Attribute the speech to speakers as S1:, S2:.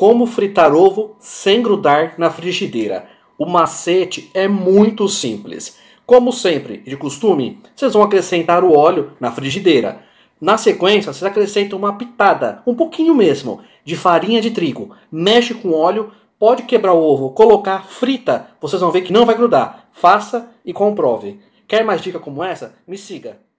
S1: Como fritar ovo sem grudar na frigideira. O macete é muito simples. Como sempre e de costume, vocês vão acrescentar o óleo na frigideira. Na sequência, vocês acrescentam uma pitada, um pouquinho mesmo, de farinha de trigo. Mexe com óleo, pode quebrar o ovo, colocar, frita. Vocês vão ver que não vai grudar. Faça e comprove. Quer mais dica como essa? Me siga.